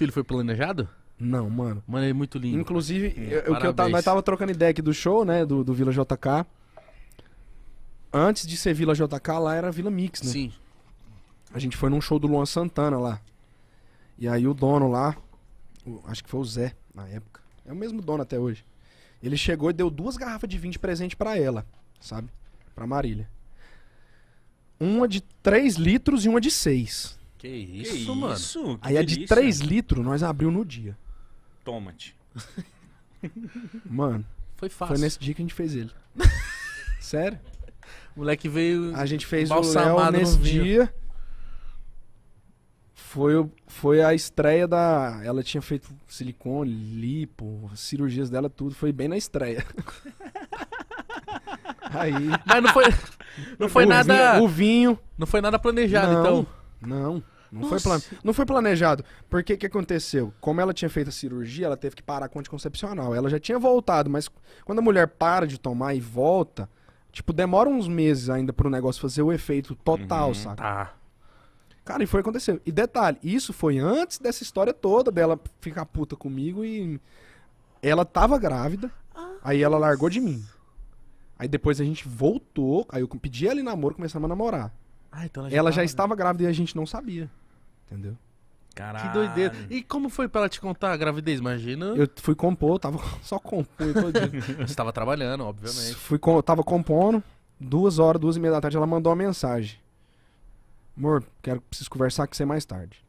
filho foi planejado? Não, mano. Mano, ele é muito lindo. Inclusive, é, que eu tava, nós tava trocando ideia aqui do show, né? Do, do Vila JK. Antes de ser Vila JK, lá era Vila Mix, né? Sim. A gente foi num show do Luan Santana lá. E aí o dono lá, o, acho que foi o Zé na época. É o mesmo dono até hoje. Ele chegou e deu duas garrafas de vinho de presente para ela, sabe? Pra Marília. Uma de 3 litros e uma de 6. Que isso, que mano. Isso? Que Aí a é de 3 litros nós abriu no dia. Tomate. Mano. Foi fácil. Foi nesse dia que a gente fez ele. Sério? O moleque veio. A gente fez o Léo nesse dia. Foi, foi a estreia da. Ela tinha feito silicone, lipo, cirurgias dela, tudo. Foi bem na estreia. Aí. Mas não foi. Não foi o nada. Vinho, o vinho. Não foi nada planejado, não, então. Não. Não foi, plan... não foi planejado. Porque que aconteceu? Como ela tinha feito a cirurgia, ela teve que parar com anticoncepcional. Ela já tinha voltado, mas quando a mulher para de tomar e volta, tipo, demora uns meses ainda pro negócio fazer o efeito total, uhum, saca? Tá. Cara, e foi acontecendo. E detalhe, isso foi antes dessa história toda dela ficar puta comigo e ela tava grávida. Ah, aí ela largou de mim. Aí depois a gente voltou, aí eu pedi ela em namoro, começamos a namorar. Ah, então ela já, ela já né? estava grávida e a gente não sabia. Entendeu? Caralho. Que doideira. E como foi pra ela te contar a gravidez? Imagina. Eu fui compor, tava só compondo Você tava trabalhando, obviamente. Fui, tava compondo, duas horas, duas e meia da tarde, ela mandou uma mensagem. Amor, quero, preciso conversar com você mais tarde.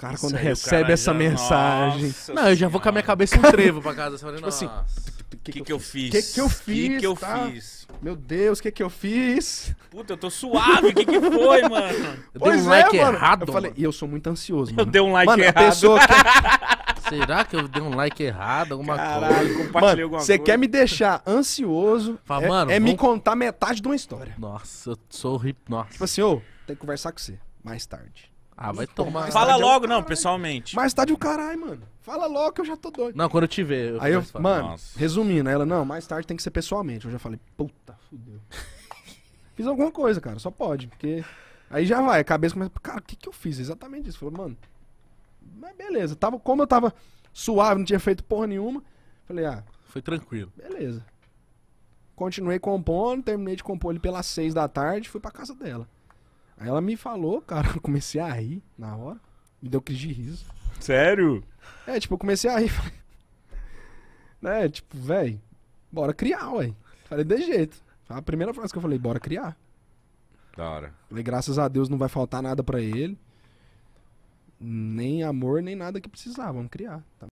Cara, quando recebe essa já... mensagem. Nossa não, eu já vou com a minha cabeça no trevo pra casa. falando tipo assim, o que, que, que, eu fiz? O que, que eu fiz? Que que eu tá? fiz? Meu Deus, o que, que eu fiz? Puta, eu tô suave, o que, que foi, mano? Eu dei um like é, errado. Eu falei, e eu sou muito ansioso. Mano. Eu dei um like mano, errado. Será que eu dei um like errado? Alguma Caralho, coisa? Compartilhei mano, Você quer me deixar ansioso? Fala, é, mano, é vamos... me contar metade de uma história. Nossa, eu sou hip. Nossa. Tipo assim, ô, tem que conversar com você mais tarde. Ah, vai tomar. Fala tá logo, não, pessoalmente. Mais tarde tá o caralho, mano. Fala logo que eu já tô doido. Não, quando eu te ver. Aí eu, falo. mano, Nossa. resumindo, ela, não, mais tarde tem que ser pessoalmente. Eu já falei, puta, fudeu. fiz alguma coisa, cara, só pode, porque. Aí já vai, a cabeça começa, cara, o que que eu fiz? Exatamente isso. falou mano, mas beleza. Tava, como eu tava suave, não tinha feito porra nenhuma, falei, ah, Foi tranquilo. beleza. Continuei compondo, terminei de compor ele pelas seis da tarde, fui pra casa dela. Aí ela me falou, cara, eu comecei a rir na hora. Me deu crise de riso. Sério? É, tipo, eu comecei a rir. Falei... Né, tipo, velho, bora criar, ué. Falei, de jeito. Foi a primeira frase que eu falei, bora criar. Da hora. Falei, graças a Deus não vai faltar nada para ele. Nem amor, nem nada que precisar, vamos criar. Tá?